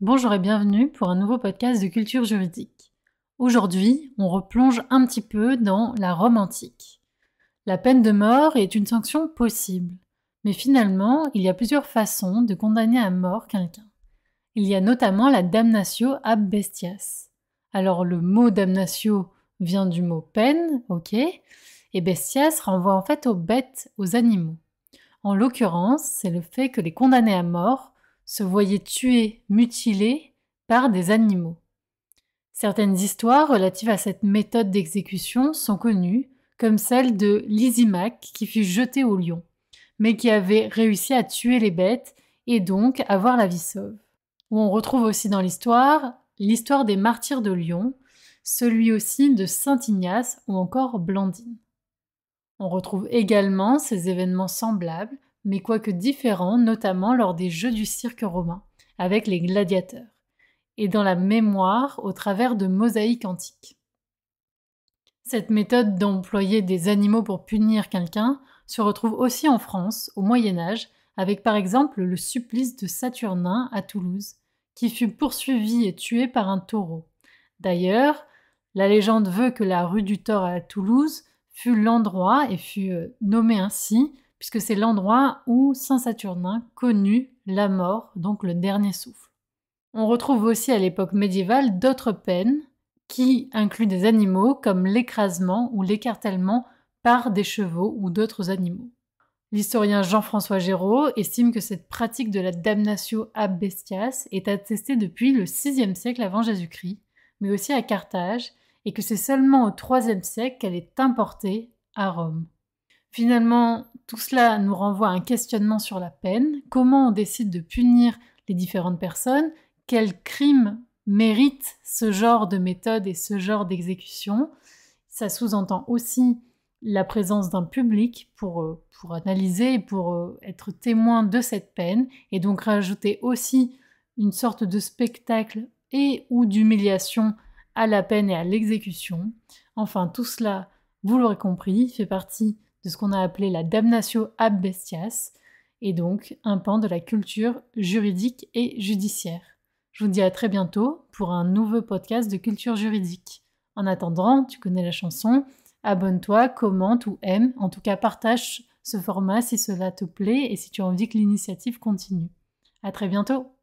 Bonjour et bienvenue pour un nouveau podcast de culture juridique. Aujourd'hui, on replonge un petit peu dans la Rome antique. La peine de mort est une sanction possible, mais finalement, il y a plusieurs façons de condamner à mort quelqu'un. Il y a notamment la damnatio ab bestias. Alors le mot damnatio vient du mot peine, ok, et bestias renvoie en fait aux bêtes, aux animaux. En l'occurrence, c'est le fait que les condamnés à mort se voyaient tués, mutilés par des animaux. Certaines histoires relatives à cette méthode d'exécution sont connues, comme celle de Lysimac qui fut jeté au lion, mais qui avait réussi à tuer les bêtes et donc avoir la vie sauve. on retrouve aussi dans l'histoire l'histoire des martyrs de Lyon, celui aussi de Saint Ignace ou encore Blandine. On retrouve également ces événements semblables mais quoique différent, notamment lors des Jeux du cirque romain, avec les gladiateurs, et dans la mémoire au travers de mosaïques antiques. Cette méthode d'employer des animaux pour punir quelqu'un se retrouve aussi en France, au Moyen Âge, avec par exemple le supplice de Saturnin à Toulouse, qui fut poursuivi et tué par un taureau. D'ailleurs, la légende veut que la rue du Thor à Toulouse fut l'endroit, et fut euh, nommée ainsi, puisque c'est l'endroit où Saint Saturnin connut la mort, donc le dernier souffle. On retrouve aussi à l'époque médiévale d'autres peines qui incluent des animaux comme l'écrasement ou l'écartèlement par des chevaux ou d'autres animaux. L'historien Jean-François Géraud estime que cette pratique de la damnatio ab bestias est attestée depuis le VIe siècle avant Jésus-Christ, mais aussi à Carthage, et que c'est seulement au IIIe siècle qu'elle est importée à Rome. Finalement, tout cela nous renvoie à un questionnement sur la peine. Comment on décide de punir les différentes personnes Quel crime mérite ce genre de méthode et ce genre d'exécution Ça sous-entend aussi la présence d'un public pour, euh, pour analyser et pour euh, être témoin de cette peine et donc rajouter aussi une sorte de spectacle et ou d'humiliation à la peine et à l'exécution. Enfin, tout cela, vous l'aurez compris, fait partie de ce qu'on a appelé la damnatio ab bestias, et donc un pan de la culture juridique et judiciaire. Je vous dis à très bientôt pour un nouveau podcast de culture juridique. En attendant, tu connais la chanson, abonne-toi, commente ou aime, en tout cas partage ce format si cela te plaît et si tu as envie que l'initiative continue. À très bientôt!